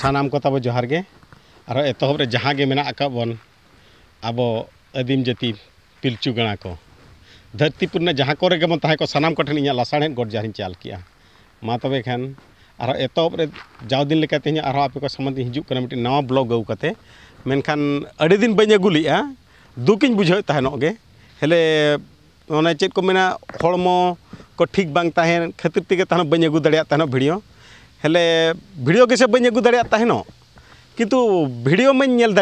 सानाम को तब जोहार गे और एतहब जहाँ गे मेना बन अब आदिम जाति पिलचू गणा को धरती ने जहाँ को गे कोठे ताहे लसाड़े गोट जहाँ चाल के मा तब खान और एतहब रे जाव दिन लेके तेज और आपे को संबंध हिजू नवा ब्लॉग अगू कते मेनखान अड़ी दिन बे अगू लिया दुखिन बुझे तहनोगे हेले चेक को मेना हड़मो को ठीक बांग तहन खातिर तेगे तहन अगू दाड़ा भिडियो हेले भिडियो के बी अगू दाएन कितु भिडियो में नल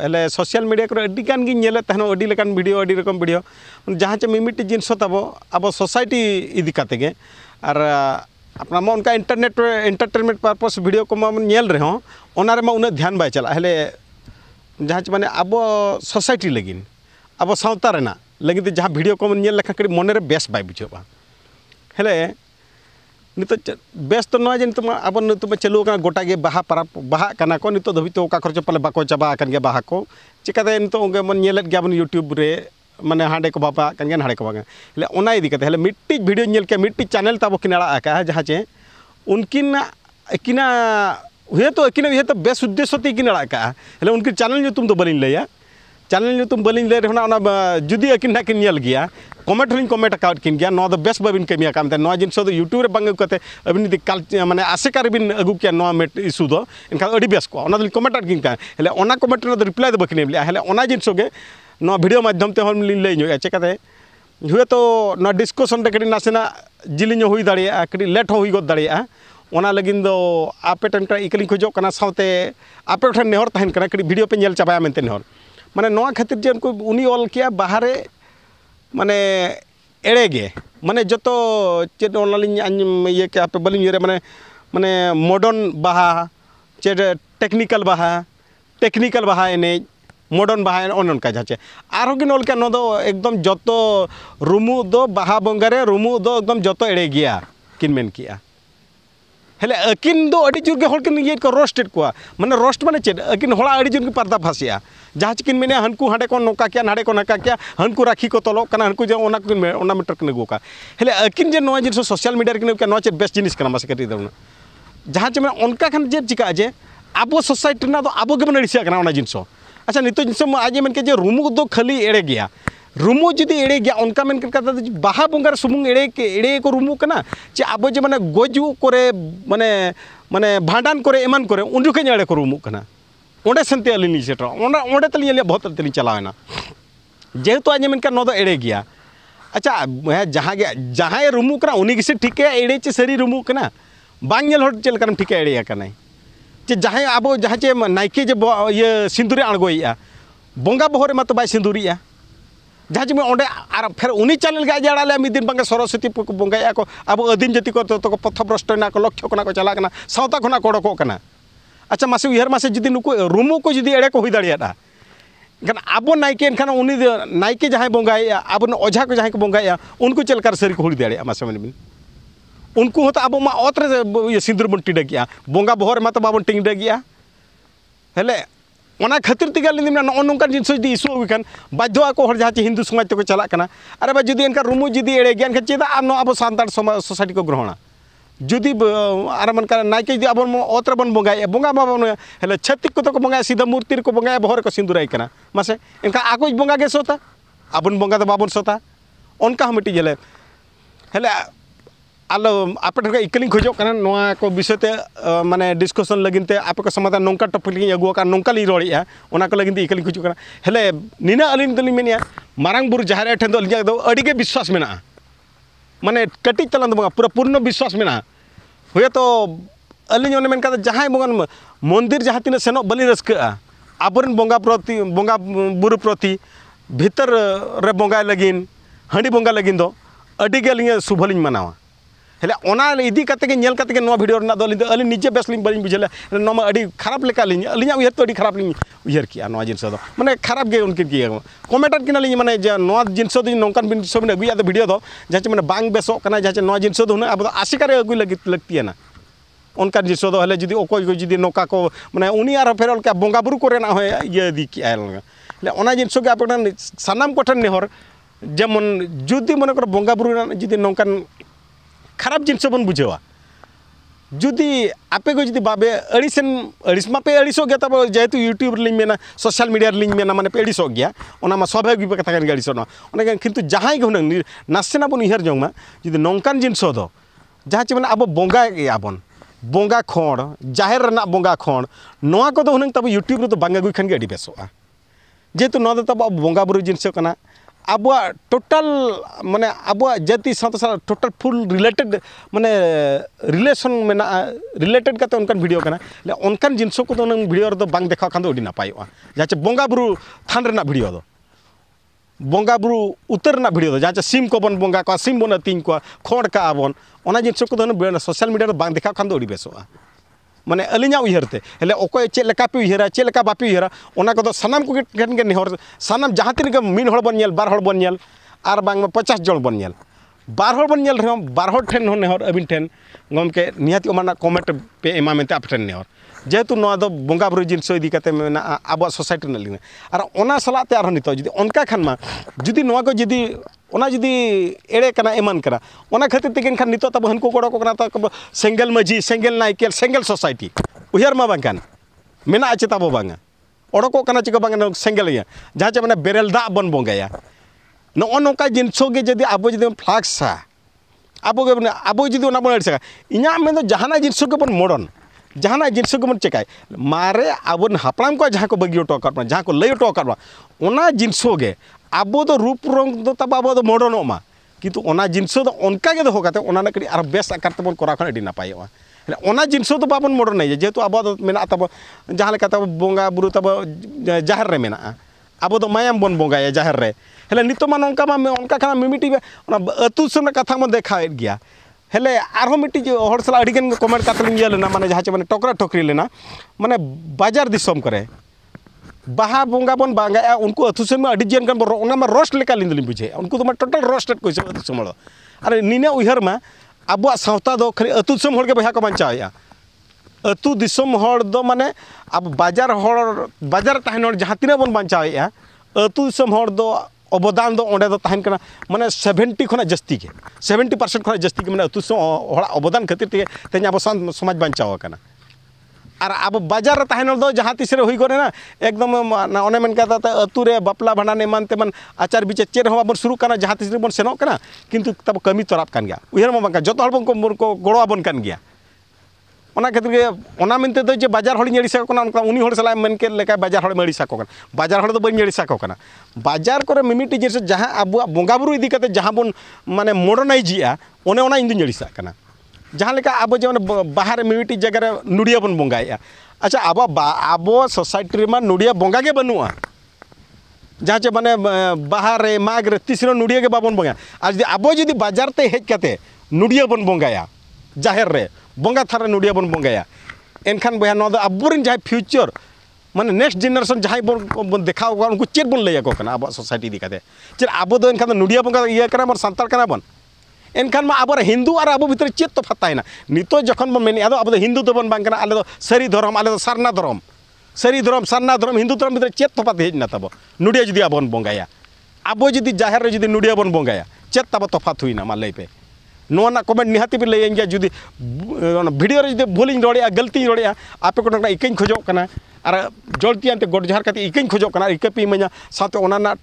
हेले सोशल मीडिया को अभीगानलेनो भिडियो अभी रकम भिडियो जहाँ चे मिमिट जिनसब अब सोसाइटी इदीकते और अपना मा इंटरनेट इंटरटेनमेंट पार्पस भिडियो को मेल रहे ध्यान बै चला हेले जहाँ चे अब सोसाइटी लगे अब सावतारे लगे जहाँ भिडियो को मन बेस बै बुझे हेले নিতো বেস্ত নজনি তো আমন তো মে চলো গটা গে বাহা পরা বাহা কানা কো নিত দভি তো ওকা খরচা পালে বাকো চাবা আকান গে বাহা কো চিকা দাই নিত ওঙ্গে মন নিলে গেব ইউটিউব রে মানে হাঁড়ে কো বাবা কান গে হাঁড়ে কোবা লাগা ওনা ইদিকতে হেলে মিটি ভিডিও নিলে কে মিটি চ্যানেল তাবো কিনাড়া আকা যাহা জে উনকিন কি না কি না হে তো কি না হে তো বেসুদ্দেশতি কিনাড়া আকা হেলে উনকি চ্যানেল যো তুম তো বলি লিয়া चैनल ᱧᱩᱛᱩᱢ ᱵᱟᱹᱞᱤᱧ जुदी ᱨᱮᱦᱚᱸ ᱚᱱᱟ ᱡᱩᱫᱤ कमेंट हूँ कमेंट अकाउट किन गया ना बेस बाबिन कमी जिनस यूट्यूब रे बांग कते अबिन यदि काल माने अगु मेट इशू दो इनका अड़ी बेस को कमेंट आट किन कमेंट रे रिप्लाई दे बकिन ले हेले जिनस गे वीडियो माध्यम से हम ले नो चेकाते हुए तो ना डिस्कशन रे कड़ी नासेना जिलिन हुई दाड़िया कड़ी लेट हो हुई गद दाड़िया ᱚᱱᱟ ᱞᱟᱹᱜᱤᱫ ᱫᱚ ᱟᱯᱮ ᱴᱷᱮᱱ ᱤᱠᱟᱹᱞᱤᱧ ᱠᱷᱚᱡᱚᱜ ᱠᱟᱱᱟ ᱥᱟᱶᱛᱮ ᱟᱯᱮ ᱴᱷᱮᱱ ᱱᱮᱦᱚᱨ ᱢᱟᱱᱮ ᱱᱚᱣᱟ ᱠᱷᱟᱹᱛᱤᱨ ᱡᱮ ᱩᱱᱠᱩ ᱩᱱᱤ ᱚᱞ ᱠᱮᱭᱟ ᱵᱟᱦᱟᱨᱮ ᱢᱟᱱᱮ ᱮᱲᱮᱜᱮ ᱢᱟᱱᱮ ᱡᱚᱛᱚ ᱪᱮᱫ ᱚᱱᱟᱞᱤᱧ ᱤᱭᱟᱹ ᱠᱮᱭᱟ ᱦᱟᱯᱮ ᱵᱟᱹᱞᱤᱧ ᱩᱭᱦᱟᱹᱨᱟ ᱢᱟᱱᱮ ᱢᱟᱱᱮ ᱢᱚᱰᱟᱨᱱ ᱵᱟᱦᱟ ᱪᱮᱫ ᱴᱮᱠᱱᱤᱠᱮᱞ ᱵᱟᱦᱟ ᱴᱮᱠᱱᱤᱠᱮᱞ ᱵᱟᱦᱟ ᱮᱱᱮᱡ ᱢᱚᱰᱟᱨᱱ ᱵᱟᱦᱟ ᱚᱱᱮ ᱚᱱᱠᱟ ᱡᱟᱪᱮ ᱟᱨᱦᱚᱸ ᱠᱤᱱ ᱚᱞ ᱠᱮᱭᱟ ᱱᱚᱣᱟ ᱫᱚ ᱮᱠᱫᱚᱢ ᱡᱚᱛᱚ ᱨᱩᱢᱩᱜ ᱫᱚ ᱵᱟᱦᱟ ᱵᱚᱸᱜᱟ ᱨᱮ ᱨᱩᱢᱩᱜ ᱫᱚ ᱮᱠᱫᱚᱢ ᱡᱚᱛᱚ ᱮᱲᱮ ᱜᱮᱭᱟ ᱠᱤᱱ ᱢᱮᱱ ᱠᱮᱜᱼᱟ हेले अकिन दो अड़ी जोर के होड़ ये को रोस्टेड को माने रोस्ट माने चेद अकिन होड़ा अड़ी जोर के पर्दा फासिया जहाँ चिकिन मेने हनकू हाडे को नोका किया नाडे को नका किया हनकु राखी को तलो कना हनकू जो ओना किन ओना मीटर किन गोका हेले अकिन जे नोय जिन सोशल मीडिया के नोय चे बेस्ट जिनिस कना मसे करी दउना चे माने ओनका खन जे चिका जे सोसाइटी ना तो के बन रिसिया कना ओना जिनसो अच्छा नितो जिनसो आज मन के जे रूमु तो खाली एड़े गया ᱨᱩᱢᱩ ᱡᱩᱫᱤ ᱮᱲᱮ ᱜᱮᱭᱟ ᱚᱱᱠᱟ ᱢᱮᱱ ᱠᱟᱛᱷᱟ ᱫᱚ ᱵᱟᱦᱟ ᱵᱚᱸᱜᱟ ᱨᱮ ᱥᱩᱢᱩᱝ ᱮᱲᱮ ᱮᱲᱮ ᱠᱚ ᱨᱩᱢᱩᱜ ᱠᱟᱱᱟ ᱪᱮ ᱟᱵᱚ ᱡᱮ ᱢᱟᱱᱮ ᱜᱚᱡᱩᱜ ᱠᱚᱨᱮ ᱢᱟᱱᱮ ᱢᱟᱱᱮ ᱵᱷᱟᱸᱰᱟᱱ ᱠᱚᱨᱮ ᱮᱢᱟᱱ ᱠᱚᱨᱮ ᱩᱱ ᱡᱚᱠᱷᱚᱱ ᱮᱲᱮ ᱠᱚ ᱨᱩᱢᱩᱜ ᱠᱟᱱᱟ ᱚᱸᱰᱮ ᱥᱮᱱᱛᱮ ᱟᱹᱞᱤᱧ ᱞᱤᱧ ᱥᱮᱴᱮᱨᱚᱜᱼᱟ ᱚᱸᱰᱮ ᱚᱸᱰᱮ ᱛᱟᱹᱞᱤᱧ ᱟᱹᱞᱤᱧᱟᱜ ᱵᱚᱦᱚᱜ ᱛᱟᱹᱞᱤᱧ ᱪᱟᱞᱟᱣᱮᱱᱟ ᱡᱮᱦᱮᱛᱩ ᱟᱡ ᱢᱮᱱᱠᱷᱟᱱ ᱱᱚᱣᱟ ᱫᱚ ᱮᱲᱮ ᱜᱮᱭᱟ ᱟᱪᱪᱷᱟ ᱡᱟᱦᱟᱸ ᱜᱮ ᱡᱟᱦᱟᱸᱭ ᱨᱩᱢᱩᱜ ᱠᱟᱱᱟ ᱩᱱᱤ ᱜᱮᱥᱮ ᱴᱷᱤᱠᱟᱹᱭᱟ ᱮᱲᱮ ᱪᱮ ᱥᱟᱹᱨᱤ ᱨᱩᱢᱩᱜ ᱠᱟᱱᱟ ᱵᱟᱝ ᱧᱮᱞ ᱦᱚᱲ ᱪᱮᱫ ᱞᱮᱠᱟᱨᱮᱢ ᱴᱷᱤᱠᱟᱹ ᱮᱲᱮ ᱟᱠᱟᱱᱟᱭ ᱪᱮ ᱡᱟᱦᱟᱸᱭ ᱟᱵᱚ ᱡᱟᱦᱟᱸ ᱪᱮ ᱱᱟᱭᱠᱮ ᱡᱮ ᱤᱭᱟᱹ ᱥᱤᱸᱫᱩᱨᱮ ᱟᱬᱜᱚᱭᱮᱜᱼᱟ ᱵᱚᱸᱜᱟ ᱵᱚᱦᱚᱜ ᱨᱮᱢᱟ ᱛᱚ ᱵᱟᱭ ᱥᱤᱸᱫᱩᱨᱮᱜᱼᱟ जहाँ जी मैं अरे फिर उन्हीं चैनल के आज एम दिन बांगे सरस्वती को बंगाई को अब आदिम जाति को तो, तो को पथ भ्रष्ट लक्ष्य को चलाना सावता खुना कड़को अच्छा मासे उहर मासे जी नुक रूमु को जी एड़े को हो दिन अब नाइके एन उन्नी नाइके जहाँ बंगाई अब ओझा को जहाँ को बंगाई उनको चल चलकर सरी को हो दस मानी उनको हम अब अतरे सिंदूर बन टीडे बंगा बहरे मा तो बाबन टीडे हेले ᱚᱱᱟ ᱠᱷᱟᱹᱛᱤᱨ ᱛᱮᱜᱮ ᱟᱹᱞᱤᱧ ᱢᱮᱱᱟ ᱱᱚᱜᱼᱚ ᱱᱚᱝᱠᱟᱱ ᱡᱤᱱᱤᱥ ᱡᱩᱫᱤ ᱤᱥᱩ ᱟᱹᱜᱩᱭ ᱠᱷᱟᱱ ᱵᱟᱫᱽᱫᱷᱚ ᱟᱠᱚ ᱦᱚᱲ ᱡᱟᱦᱟᱸ ᱪᱮ ᱦᱤᱱᱫᱩ ᱥᱚᱢᱟᱡᱽ ᱛᱮᱠᱚ ᱪᱟᱞᱟᱜ ᱠᱟᱱᱟ ᱟᱨ ᱵᱟ ᱡᱩᱫᱤ ᱮᱱᱠᱷᱟᱱ ᱨᱩᱢᱩ ᱡᱩᱫᱤ ᱮᱲᱮ ᱜᱮᱭᱟ ᱮᱱᱠᱷᱟᱱ ᱪᱮᱫᱟᱜ ᱟᱢ ᱱᱚᱣᱟ ᱟᱵᱚ ᱥᱟᱱᱛᱟᱲ ᱥᱚᱢᱟᱡᱽ ᱥᱳᱥᱟᱭᱴᱤ ᱠᱚ ᱜᱨᱚᱦᱚᱲᱟ ᱡᱩᱫᱤ ᱟᱨ ᱢᱮᱱᱠᱷᱟᱱ ᱱᱟᱭᱠᱮ ᱡᱩᱫᱤ ᱟᱵᱚ ᱚᱛ ᱨᱮᱵᱚᱱ ᱵᱚᱸᱜᱟᱭᱮᱜᱼᱟ ᱵᱚᱸᱜᱟ ᱵᱟᱵᱚᱱ ᱦᱮᱞᱮ ᱪᱷᱟᱹᱛᱤᱠ ᱠᱚᱫᱚ ᱠᱚ ᱵᱚᱸᱜᱟᱭᱟ ᱥᱤᱫᱷᱟ ᱢᱩᱨᱛᱤ ᱨᱮᱠᱚ ᱵᱚᱸᱜᱟᱭᱟ ᱵᱚᱦᱚᱜ ᱨᱮᱠᱚ ᱥᱤᱸᱫᱩᱨᱟᱭ ᱠᱟᱱᱟ ᱢᱟᱥᱮ ᱮᱱᱠᱷᱟᱱ ᱟᱠᱚᱭᱤᱡ ᱵᱚᱸᱜᱟ ᱜᱮ ᱥᱚᱛᱟ ᱟᱵᱚᱱ ᱵᱚᱸᱜᱟ ᱫᱚ ᱵᱟᱵᱚᱱ ᱥᱚᱛᱟ ᱚᱱᱠᱟ ᱦᱚᱸ ᱢᱤᱫᱴᱤᱡ ᱦᱮᱞᱮ ᱦᱮᱞᱮ आलो आप इकली खोज को विषय ते माने डिस्कशन लगे आप समाधान नौका टपिक अगुक नौका रहा को लगे इकली खोज हेले नीना अली दिन मांग बुरु जहाँ ठे तो विश्वास मे माने कटी तलान तो पूरा पूर्ण विश्वास में हुए तो अली जहाँ बोन मंदिर जहाँ तीन सेनों बाली रसका आपन बंगा बंगा बुरु प्रति भितर रे बंगा लगे हाँ बंगा लगे तो अलीगे शुभ लिंग मानवा हेले ओना अली निजे बेस लिंग बलिंग बुझले खराब लेका लिंग अली उयर तो खराब लिंग उयर किया नो जिनस दो खराब गे उनकिन किया कमेंटर किना लिंग जे नो जिनस दो नोंकन जिनस बिन अगुया दो वीडियो बांग बेसो कना जाचे जिनस अब तो आशिका रे अगु लगी लगती है ना उनका जिनस दो हेले जदी को माने उनी आरो फेर बुरु को रेना होय जिनस के आप सामान कोठन नेहर जेमन जुदी मन कर बोंगा बुरु जुदी नोंकन খারাপ জিনিস বন বুঝেওয়া যদি আপে গো যদি বাবে আড়িসেন আড়িস মাপে আড়িস গিয়া তারপর যেহেতু ইউটিউব লিঙ্ক মেনা সোশ্যাল মিডিয়ার লিঙ্ক মেনা মানে পেড়িস গিয়া ওনা মা স্বাভাবিক কথা কান গাড়ি সনা অনেক কিন্তু যাহাই গো নাসে না বন ইহার জমা যদি নংকান জিনিস দ যাহা মানে আবো বঙ্গা আবন বঙ্গা খড় জাহের রেনা বঙ্গা খড় নয়া কো হুনাং তাবো ইউটিউব রে তো বাঙ্গা গুই খান গে আড়ি বেসোয়া যেহেতু নয়া তাবো বঙ্গা বুরু জিনিস কানা अब टोटल मैंने अब जति सतसा टोटल फुल रिलेटेड मैंने रिलेशन में रिलेटेड करते उनकान वीडियो उनकान जिनसों को भिडियो देखा खान तो उड़ी ना पाई हुआ जहाँ चे बोंगा बुरु थान रे ना वीडियो उतर ना जहाँ चे सिम को बन बोंगा को सिम बन तीन को खोड़ का आवन उन को सोशल मीडिया रे बांग देखा खान तो ᱢᱟᱱᱮ ᱟᱹᱞᱤᱧᱟᱜ ᱩᱭᱦᱟᱹᱨᱛᱮ ᱦᱮᱞᱮ ᱚᱠᱚᱭ ᱪᱮᱫ ᱞᱮᱠᱟ ᱯᱮ ᱩᱭᱦᱟᱹᱨᱟ ᱪᱮᱫ ᱞᱮᱠᱟ ᱵᱟᱯᱮ ᱩᱭᱦᱟᱹᱨᱟ ᱚᱱᱟ ᱠᱚᱫᱚ ᱥᱟᱱᱟᱢ ᱠᱚᱜᱮ ᱴᱷᱮᱱ ᱜᱮ ᱱᱮᱦᱚᱨ ᱥᱟᱱᱟᱢ ᱡᱟᱦᱟᱸ ᱛᱤᱱᱟᱹᱜ ᱜᱮ ᱢᱤᱫ ᱦᱚᱲ ᱵᱚᱱ ᱧᱮᱞ ᱵᱟᱨ ᱦᱚᱲ ᱵᱚᱱ ᱧᱮᱞ ᱟᱨ ᱵᱟᱝᱢᱟ ᱯᱚᱪᱟᱥ ᱡᱚᱱ ᱵᱚᱱ ᱧᱮᱞ ᱵᱟᱨ ᱦᱚᱲ ᱵᱚᱱ ᱧᱮᱞ ᱨᱮᱦᱚᱸ ᱵᱟᱨ ᱦᱚᱲ ᱴᱷᱮᱱ ᱦᱚᱸ ᱱᱮᱦᱚᱨ ᱟᱹᱵᱤᱱ ᱴᱷᱮᱱ ᱜᱚᱢᱠᱮ ᱱᱤᱦᱟᱹᱛ ᱚᱱᱟ ᱠᱚᱢᱮᱱᱴ ᱯᱮ ᱮᱢᱟ ᱢᱮᱱᱛᱮ ᱟᱯᱮ ᱴᱷᱮᱱ ᱱᱮᱦᱚᱨ ᱡᱮᱦᱮᱛᱩ ᱱᱚᱣᱟ ᱫᱚ ᱵᱚᱸᱜᱟ ᱵᱩᱨᱩ ᱡᱤᱱᱤᱥ ᱤᱫᱤ ᱠᱟᱛᱮ ᱢᱮᱱᱟᱜᱼᱟ ᱟᱵᱚᱣᱟᱜ ᱥᱳᱥᱟᱭᱴᱤ ᱨᱮᱱᱟᱜ ᱞᱤᱱᱟᱹ ᱟᱨ ᱚᱱᱟ ᱥᱟᱞᱟᱜ ᱛᱮ ᱟᱨᱦᱚᱸ ᱱᱤᱛᱚᱜ ᱡᱩᱫᱤ ᱚᱱᱠᱟ ᱠᱷᱟᱱ ᱢᱟ ᱡᱩᱫᱤ ᱱᱚᱣᱟ ᱠᱚ ᱡᱩᱫᱤ ᱚᱱᱟ ᱡᱩᱫᱤ ᱮᱲᱮ ᱠᱟᱱᱟ ᱮᱢᱟᱱ ᱠᱟᱱᱟ ᱚᱱᱟ ᱠᱷᱟᱹᱛᱤᱨ ᱛᱮᱜᱮ ᱮᱱᱠᱷᱟᱱ ᱱᱤᱛᱚᱜ ᱛᱟᱵᱚ ᱦᱟᱹᱱᱠᱩ ᱜᱚᱲᱚ ᱠᱚ ᱠᱟᱱᱟ ᱛᱟᱵᱚ ᱥᱮᱸᱜᱮᱞ ᱢᱟᱹᱡᱷᱤ ᱥᱮᱸᱜᱮᱞ ᱱᱟᱭᱠᱮᱞ ᱥᱮᱸᱜᱮᱞ ᱥᱳᱥᱟᱭᱴᱤ ᱩᱭᱦᱟᱹᱨ ᱢᱟ ᱵᱟᱝ ᱠᱟᱱᱟ ᱢᱮᱱᱟᱜᱼᱟ ᱪᱮᱛᱟ ᱵᱚ ᱵᱟᱝᱟ ᱚᱰᱚᱠᱚᱜ ᱠᱟᱱᱟ ᱪᱤᱠᱟᱹ ᱵᱟᱝᱟ ᱥᱮᱸᱜᱮᱞᱤᱭᱟ ᱡᱟᱦᱟᱸ ᱪᱮ ᱢᱟᱱᱮ ᱵᱮᱨᱮᱞ ᱫᱟᱜ ᱵᱚᱱ ᱵᱚᱸᱜᱟᱭᱟ ᱱᱚᱜᱼᱚ ᱱᱚᱝᱠᱟ ᱡᱤᱱᱥᱚᱜᱮ ᱡᱩᱫᱤ ᱟᱵᱚ ᱡᱩᱫᱤ ᱯᱷᱞᱟᱠᱥᱟ ᱟᱵᱚᱜᱮ ᱟᱵᱚ ᱡᱩᱫᱤ ᱚᱱᱟ ᱵᱚᱱ ᱟᱹᱲᱤᱥᱟ ᱤᱧᱟᱹᱜ ᱢᱮᱱᱫᱚ ᱡᱟᱦᱟᱱᱟᱜ ᱡᱤᱱᱥᱚᱜ ᱜᱮᱵᱚᱱ ᱢᱚᱰᱚᱱ ᱡᱟᱦᱟᱱᱟᱜ ᱡᱤᱱᱥ ᱜᱮᱵᱚᱱ ᱪᱮᱠᱟᱭ ᱢᱟᱨᱮ ᱟᱵᱚᱨᱮᱱ ᱦᱟᱯᱲᱟᱢ ᱠᱚ ᱡᱟᱦᱟᱸ ᱠᱚ ᱵᱟᱹᱜᱤ ᱦᱚᱴᱚ ᱟᱠᱟᱫ ᱵᱚᱱᱟ ᱡᱟᱦᱟᱸ ᱠᱚ ᱞᱟᱹᱭ ᱦᱚᱴᱚ ᱟᱠᱟᱫ ᱵᱚᱱᱟ ᱚᱱᱟ ᱡᱤᱱᱥᱚᱜᱮ ᱟᱵᱚ ᱫᱚ ᱨᱩᱯ ᱨᱚᱝ ᱫᱚ ᱛᱟᱵᱚ ᱟᱵᱚ ᱫᱚ ᱢᱚᱰᱚᱱᱚᱜ ᱢᱟ ᱠᱤᱱᱛᱩ ᱚᱱᱟ ᱡᱤᱱᱤᱥ ᱫᱚ ᱚᱱᱠᱟᱜᱮ ᱫᱚᱦᱚ ᱠᱟᱛᱮ ᱚᱱᱟ ᱨᱮᱱᱟᱜ ᱠᱟᱹᱴᱤᱡ ᱟᱨ ᱵᱮᱥ ᱟᱠᱟᱨ ᱛᱮᱵᱚᱱ ᱠᱚᱨᱟᱣ ᱠᱷᱟᱱ ᱟᱹᱰᱤ ᱱᱟᱯᱟᱭᱚᱜᱼᱟ ᱚᱱᱟ ᱡᱤᱱᱤᱥ ᱫᱚ ᱵᱟᱵᱚᱱ ᱢᱚᱰᱚᱱᱟᱭᱟ ᱡᱮᱦᱮᱛᱩ ᱟᱵᱚ ᱫᱚ ᱢᱮᱱᱟᱜ ᱛᱟᱵᱚ ᱡᱟᱦᱟᱸ ᱞᱮᱠᱟ ᱛᱟᱵᱚ ᱵᱚᱸᱜᱟ ᱵᱩᱨᱩ ᱛᱟᱵᱚ ᱡᱟᱦᱮᱨ ᱨᱮ ᱢᱮᱱᱟᱜᱼᱟ ᱟᱵᱚ ᱫᱚ ᱢᱟᱭᱟᱢ ᱵᱚᱱ ᱵᱚᱸᱜᱟᱭᱟ ᱡᱟᱦᱮᱨ ᱨᱮ ᱦᱮᱞᱮ ᱱᱤᱛᱚᱜ ᱢᱟ ᱱᱚᱝᱠᱟ ᱢᱟ ᱚᱱᱠᱟ ᱠᱷᱟᱱ ᱢᱤᱢᱤᱴᱤᱡ ᱚᱱᱟ ᱟᱹᱛᱩ ᱫᱤᱥᱚᱢ ᱨᱮᱱᱟᱜ ᱠᱟᱛᱷᱟ ᱵᱚᱱ ᱫᱮᱠᱷᱟᱣᱮᱫ ᱜᱮᱭᱟ হেলে আরও মিটিজ হর সালা আড়িগান কমেন্ট কাতলিং ইয়ে লেনা মানে যাহা মানে টকরা টকরি লেনা মানে বাজার দিশম করে बहा बंगा बन बांगा ए उनको अथुसे में अड़ी जेन कन बरो उना में रोस्ट लेकर लिंदलि बुझे उनको तो मैं टोटल रोस्टेड कोइसे अथुसे मलो अरे निने उहर में अब सावता दो खाली अथुसे मोड़ के बहा को बंचाया अतु दिसम होड़ दो माने अब बाजार होड़ बाजार तहन होड़ जहां तिना बन बंचाया अतु दिसम होड़ दो अवदान दो ओडे दो तहन कना माने 70 खना जस्ती के 70% खना जस्ती के माने अतु से अवदान खातिर ते अब समाज बंचाओ कना और अब बाजार तहन दो जहाँ तीस रे गए ना एकदम ᱚᱱᱮ ᱢᱮᱱ ᱠᱟᱛᱟ ᱛᱮ ᱟᱹᱛᱩ ᱨᱮ ᱵᱟᱯᱞᱟ ᱵᱷᱟᱸᱰᱟᱱ ᱮᱢᱟᱱ ᱛᱮᱢᱟᱱ ᱟᱪᱟᱨ ᱵᱤᱪᱟᱹᱨ ᱪᱮᱫ ᱦᱚᱸ ᱵᱟᱵᱚᱱ ᱥᱩᱨᱩᱜ ᱠᱟᱱᱟ ᱡᱟᱦᱟᱸ ᱛᱤᱥ ᱨᱮᱵᱚᱱ ᱥᱮᱱᱚᱜ ᱠᱟᱱᱟ ᱠᱤᱱᱛᱩ ᱛᱟᱵᱚ ᱠᱟᱹᱢᱤ ᱛᱚᱨᱟᱜ ᱠᱟᱱ ᱜᱮᱭᱟ ᱩᱭᱦᱟᱹᱨ ᱢᱟ ᱵᱟᱝ ᱡᱚᱛᱚ ᱦᱚᱲ ᱵᱚᱱ ᱠᱚ ᱜᱚᱲᱚ ᱟᱵᱚᱱ ᱠᱟᱱ ᱜᱮᱭᱟ ᱚᱱᱟ ᱠᱷᱟᱹᱛᱤᱨ ᱜᱮ ᱚᱱᱟ ᱢᱮᱱᱛᱮ ᱫᱚ ᱡᱮ ᱵᱟᱡᱟᱨ ᱦᱚᱲᱤᱧ ᱟᱹᱲᱤᱥ ᱟᱠᱚ ᱠᱟᱱᱟ ᱚᱱᱠᱟ ᱩᱱᱤ ᱦᱚᱲ ᱥᱟᱞᱟᱜ ᱢᱮᱱ ᱠᱮᱫ ᱞᱮᱠᱟ ᱵᱟᱡᱟᱨ ᱦᱚᱲ ᱟᱹᱲᱤᱥ ᱟᱠᱚ ᱠᱟᱱᱟ ᱵᱟᱡᱟᱨ ᱦᱚᱲ ᱫᱚ ᱵᱟᱹᱧ ᱟᱹᱲᱤᱥ ᱟᱠᱚ ᱠᱟᱱᱟ ᱵᱟᱡᱟᱨ ᱠᱚᱨᱮ ᱢᱤᱢᱤᱫᱴᱤᱡ ᱡᱤᱱᱤᱥ ᱡᱟᱦᱟᱸ ᱟᱵᱚᱣᱟᱜ ᱵᱚᱸᱜᱟ ᱵᱩᱨᱩ ᱤᱫᱤ ᱠᱟᱛᱮ ᱡᱟᱦᱟᱸ ᱵᱚᱱ ᱢᱟᱱᱮ ᱢᱚᱰᱟᱨᱱᱟᱭᱤᱡᱮᱜᱼᱟ ᱚᱱᱮ ᱚᱱᱟ ᱤᱧ ᱫᱩᱧ ᱟᱹᱲᱤᱥᱟᱜ ᱠᱟᱱᱟ जहाँ लेका अब जो बाहर मिट्टी जगह नुड़िया बन बंगाए अच्छा अब अब सोसाइटी में नुड़िया बंगा के बनुआ जहाँ चे मैंने बाहर माग रे तीसरे नुड़िया के बाबन बंगा आज अब जुदी बाजार ते हज कते नुड़िया बन बंगाया जाहिर रे बंगा थारे नुड़िया बन बंगाया एनखान बया ना अब जहाँ फ्यूचर माने नेक्स्ट जेनरेशन जहाँ बन देखा उनको चेक बन लिया अब सोसाइटी दिखाते चेक अब नुड़िया बंगा इतना सानतार बन एनखान मा अब हिंदू और अब भितर चेत तफात नित जखन बन अब हिंदू तो बांग आले सारी धर्म आले सारना धर्म सारी धर्म सारना धर्म हिंदू धर्म भितर चेत तफात हेजना तब नुडिया जुदी अब बंगाया अब जुदी जाहेर जुदी नुडिया बन बंगाया चेत तब तफात होना मा लैपे नोना कमेंट निहाती पे लैया जुदी भिडियो जुदी भूल गलती आप इकान खोजना और जल्दी अंत गोट जहाँ करते इकें कर इके पीमा साथ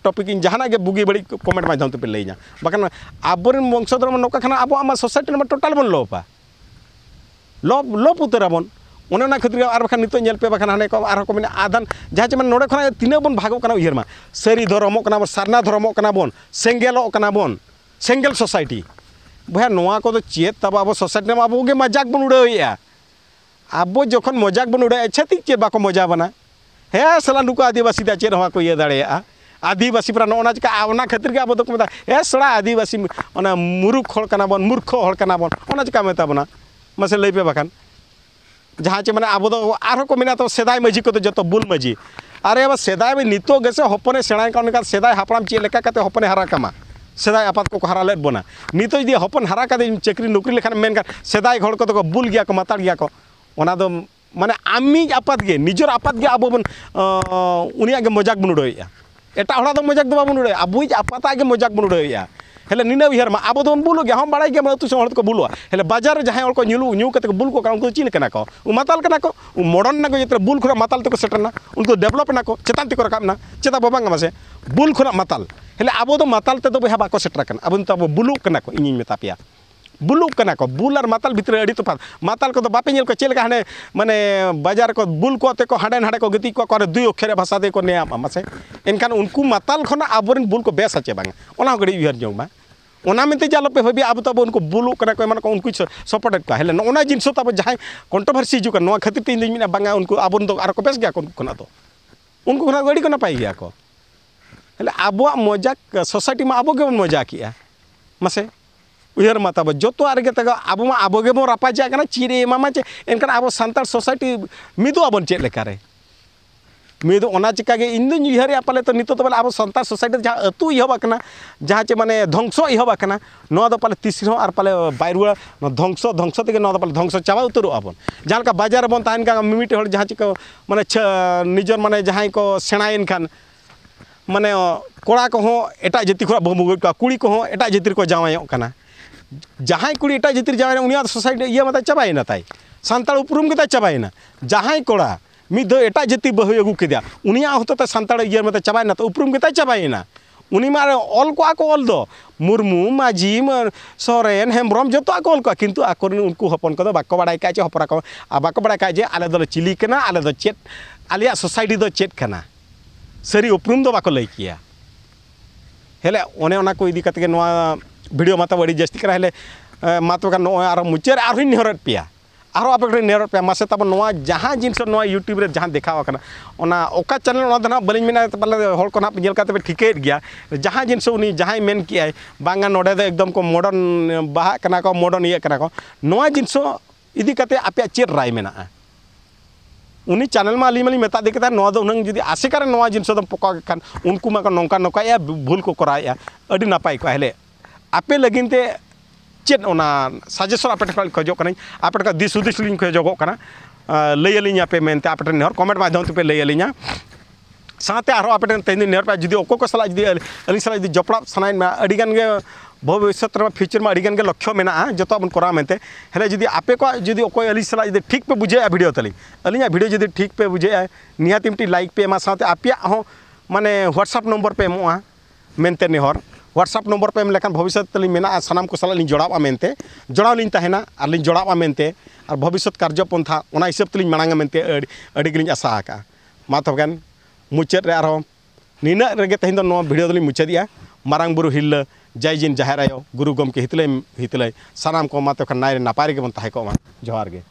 टपिक बुगी बड़ी कमेंट माध्यम तेपे लैं बाखान अब वंशधर नौका अब सोसाइटी में टोटाल बन लोपा लोप लोप उतरा बन उन्होंने खातिर और बाखान नित पे हाने को और आधान आदान जहाँ चेमें नोड़े खाना तीना बन भागो उम सारी धर्म सारना धर्म बन सेंगल बन सेंगल सोसाइटी बया को चेताबा सोसाइटी में अब मजाक बन उड़ा अब जो मजाक बन उड़ा छतिक चे बा मजा बना हे सला नुको आदिवासी दा चेर हवा को ये दाड़ेया आदिवासी पर ना चिका खातिर अब तो मता हे सड़ा आदिवासी ओना मुरुख बन मूर्ख हड़ बन ओना चिका मेता बना मसे लै पे बाखान जहाँ चे मैं अब को मेना तो सदा माजी को जो बुल माजी अरे अब सदा में नित गसे हपने सेड़ा काउन का सेदाय चे हपने हरा कमा सेदाय आपात को हारा लेना नित जी हपन हरा कदे चकरी नौकरी लेखान मेन कर सेदाय को बुल गया को मताड़ गया को ᱚᱱᱟ ᱫᱚ ᱢᱟᱱᱮ ᱟᱢᱤᱡ ᱟᱯᱟᱛ ᱜᱮ ᱱᱤᱡᱮᱨ ᱟᱯᱟᱛ ᱜᱮ ᱟᱵᱚ ᱵᱚᱱ ᱩᱱᱤᱭᱟᱜ ᱜᱮ ᱢᱚᱡᱟᱠ ᱵᱚᱱ ᱩᱰᱟᱹᱣᱮᱜᱼᱟ ᱮᱴᱟᱜ ᱦᱚᱲᱟᱜ ᱫᱚ ᱢᱚᱡᱟᱠ ᱫᱚ ᱵᱟᱵᱚᱱ ᱩᱰᱟᱹᱣᱮᱜᱼᱟ ᱟᱵᱚᱭᱤᱡ ᱟᱯᱟᱛᱟᱜ ᱜᱮ ᱢᱚᱡᱟᱠ ᱵᱚᱱ ᱩᱰᱟᱹᱣᱮᱜᱼᱟ ᱦᱮᱞᱮ ᱱᱤᱱᱟᱹ ᱩᱭᱦᱟᱹᱨ ᱢᱟ ᱟᱵᱚ ᱫᱚᱵᱚᱱ ᱵᱩᱞᱩᱜ ᱜᱮᱭᱟ ᱦᱚᱸ ᱵᱟᱲᱟᱭ ᱜᱮᱭᱟ ᱢᱟᱱᱮ ᱟᱹᱛᱩ ᱥᱚᱢ ᱦᱚᱲ ᱫᱚᱠᱚ ᱵᱩᱞᱩᱜᱼᱟ ᱦᱮᱞᱮ ᱵᱟᱡᱟᱨ ᱨᱮ ᱡᱟᱦᱟᱸᱭ ᱦᱚᱲ ᱠᱚ ᱧᱩᱞᱩ ᱧᱩ ᱠᱟᱛᱮ ᱠᱚ ᱵᱩᱞ ᱠᱚᱜ ᱠᱟᱱᱟ ᱩᱱᱠᱩ ᱫᱚ ᱪᱤᱱ ᱠᱟᱱᱟ ᱠᱚ ᱢᱟᱛᱟᱞ ᱠᱟᱱᱟ ᱠᱚ ᱢᱚᱰᱚᱱ ᱱᱟᱠᱚ ᱡᱮᱛᱮ ᱵᱩᱞ ᱠᱷᱚᱱᱟᱜ ᱢᱟᱛᱟᱞ ᱛᱮᱠᱚ ᱥᱮᱴᱮᱨᱱᱟ ᱩᱱᱠᱩ ᱰᱮᱵᱷᱞᱚᱯ ᱱᱟᱠᱚ ᱪᱮᱛᱟᱱ ᱛᱮᱠᱚ ᱨᱟᱠᱟᱵ ᱱᱟ ᱪᱮᱫᱟ ᱵᱟᱵᱟᱝ ᱢᱟᱥᱮ ᱵᱩᱞ ᱠᱷᱚᱱᱟᱜ ᱢᱟᱛᱟᱞ ᱦᱮᱞᱮ ᱟᱵᱚ ᱫᱚ ᱢᱟᱛᱟᱞ ᱛᱮᱫᱚ ᱵᱚᱭᱦᱟ ᱵᱟᱠᱚ ᱥᱮᱴᱮᱨ ᱠᱟᱱᱟ ᱟᱵᱚ ᱱᱤᱛᱚᱜ ᱟᱵᱚ ᱵᱩᱞᱩᱜ ᱠᱟᱱᱟ ᱠᱚ ᱤᱧᱤᱧ ᱢᱮᱛᱟ ᱯᱮᱭᱟ बुलूक कना को बुल और मतल भितर अड़ी तफा मतल को बापे को चलकर हाँ मैंने बाजार को बुल को को हाँ हाँ को गति को दु अक्षर भाषा दे को नाम मसे एनखान उनको मतल खन अब बुल को बेस अचे बाड़ी उहर जो बा उनते आलोपे भाभी अब तब उनको बुलूक को इन को उनको सपोर्ट को हेल्ले ना जिन तब जहाँ कन्ट्रोभार्सी हजू का खातिर तीन दिन बांगा उनको अब और बेस गया उनको तो उनको खुना अड़ी को नपाय गया को अब मजाक सोसाइटी में अब के मजाक मसे उयर माता जो आगे तक अब अबगे बो रपाजा चीरे एमामा चे एनखान अब सानार सोसाइटी मिदो अब चेकार मिदना चिकागे इन दूँ उहरे पाले तो नितो तो पाले अब सानार सोसाइटी जहाँ अतु इहबना जहाँ चे मैंने ध्वस इहबना ना तो पाले तीसरी और पाले बै रुआ ध्वस ध्वस तक तो पाले ध्वस चाबा उतर आबन जहाँ का बजार बोन मिमिट जहाँ चे छ निजर मैंने को सेनायन खान मैंने कड़ा को एट जाति बम उगे कुड़ी को ᱡᱟᱦᱟᱸᱭ ᱠᱩᱲᱤ ᱮᱴᱟᱜ ᱡᱟᱹᱛᱤ ᱡᱟᱶᱟᱭ ᱩᱱᱤᱭᱟᱜ ᱥᱳᱥᱟᱭᱴᱤ ᱤᱭᱟᱹ ᱢᱟᱛᱟᱭ ᱪᱟᱵᱟᱭᱮᱱᱟ ᱛᱟᱭ ᱥᱟᱱᱛᱟᱲ ᱩᱯᱨᱩᱢ ᱜᱮᱛᱟᱭ ᱪᱟᱵᱟᱭᱮᱱᱟ ᱡᱟᱦᱟᱸᱭ ᱠᱚᱲᱟ ᱢᱤᱫ ᱫᱷᱟᱣ ᱮᱴᱟᱜ ᱡᱟᱹᱛᱤ ᱵᱟᱹᱦᱩᱭ ᱟᱹᱜᱩ ᱠᱮᱫᱮᱭᱟ ᱩᱱᱤᱭᱟᱜ ᱦᱚᱛᱮᱛᱮ ᱥᱟᱱᱛᱟᱲ ᱤᱭᱟᱹ ᱢᱟᱛᱟᱭ ᱪᱟᱵᱟᱭᱮᱱᱟ ᱛᱚ ᱩᱯᱨᱩᱢ ᱜᱮᱛᱟᱭ ᱪᱟᱵᱟᱭᱮᱱᱟ ᱩᱱᱤ ᱢᱟ ᱚᱞ ᱠᱚᱜᱼᱟ ᱠᱚ ᱚᱞ ᱫᱚ ᱢᱩᱨᱢᱩ ᱢᱟᱹᱡᱷᱤ ᱥᱚᱨᱮᱱ ᱦᱮᱢᱵᱨᱚᱢ ᱡᱚᱛᱚᱣᱟᱜ ᱠᱚ ᱚᱞ ᱠᱚᱜᱼᱟ ᱠᱤᱱᱛᱩ ᱟᱠᱚᱨᱮᱱ ᱩᱱᱠᱩ ᱦᱚᱯᱚᱱ ᱠᱚᱫᱚ ᱵᱟᱠᱚ ᱵᱟᱲᱟᱭ ᱠᱟᱜᱼᱟ ᱡᱮ ᱦᱚᱯᱚᱱᱟ ᱠᱚ ᱵᱟᱠᱚ ᱵᱟᱲᱟᱭ ᱠᱟᱜᱼᱟ ᱡᱮ ᱟᱞᱮ ᱫᱚᱞᱮ ᱪᱤᱞᱤ ᱠᱟᱱᱟ ᱟᱞᱮ ᱫᱚ ᱪᱮᱫ ᱟᱞᱮᱭᱟᱜ ᱥᱳᱥᱟᱭᱴᱤ ᱫᱚ ᱪᱮᱫ ᱠᱟᱱᱟ ᱥᱟᱹᱨᱤ ᱩᱯᱨᱩᱢ ᱫᱚ ᱵᱟᱠᱚ ᱞᱟᱹᱭ ᱠᱮᱭᱟ ᱦᱮᱞᱮ ᱚᱱᱮ ᱚᱱᱟ ᱠᱚ ᱤᱫᱤ ᱠᱟᱛᱮᱜᱮ ᱱᱚᱣᱟ भिडियो मत अभी जस्ती कराले मत का नो आरो और आरो ही नेहरत पिया आप एक पे मासे तब जहाँ जिन यूट्यूब रे चैनल ओना दना बलिन को ना जेल गया जहां जिनस उनी जहां एकदम को मडर्न बाहा कना को मॉडर्न ये को ना जिनस इदी काते आपे चेर राय चैनल में अली मली मता देखता उन्हें जुदी आशे नोआ जिनसों दम उनको नौका नौका भूल को कराया नपाय को हेल्ले ओना सजेशन आपे ᱪᱮᱫ खोजो ᱥᱟᱡᱮᱥᱚᱱ आपे ᱴᱷᱮᱱ दिस ᱠᱷᱚᱡᱚᱜ ᱠᱟᱹᱱᱟᱹᱧ खोजो को ᱫᱤᱥ ᱦᱩᱫᱤᱥ ᱞᱤᱧ आपे ᱠᱟᱱᱟ आपे ᱟᱹᱞᱤᱧ नेहर कमेंट माध्यम ते पे ᱠᱚᱢᱮᱱᱴ ᱢᱟᱫᱽᱫᱷᱚᱢ साते आरो आपे साथे तेनी नेहर पे जदी ओको को सला जदी अली सला जदी जपड़ा सनाइन में अड़ीगन भविष्य में फ्यूचर में के लक्ष्य में जो बन करा मनते हेले जदी आपे को जदी ओको अली सला जदी ठीक पे बुझे भिडियो तली अली वीडियो जदी ठीक पे बुझे निहती मिट्टी लाइक पे साते आपिया हो माने व्हाट्सएप नंबर पे मोआ मनते नेहर ह्वाट्सअप नम्बर पे भविष्य सामान को साल जड़ा जड़ावली जड़ाते भविष्य कार्य पंथा हिसाब तेल मांगते आशा आका मा तब मुचाद नीना तेज तो भिडियो दिल मुचादा मारंग बुरु हिल्ल जय जिन जहर आयो गुरु गमे हितल हितल सामान को मा तब नाय नपाय रेबा जोहार गे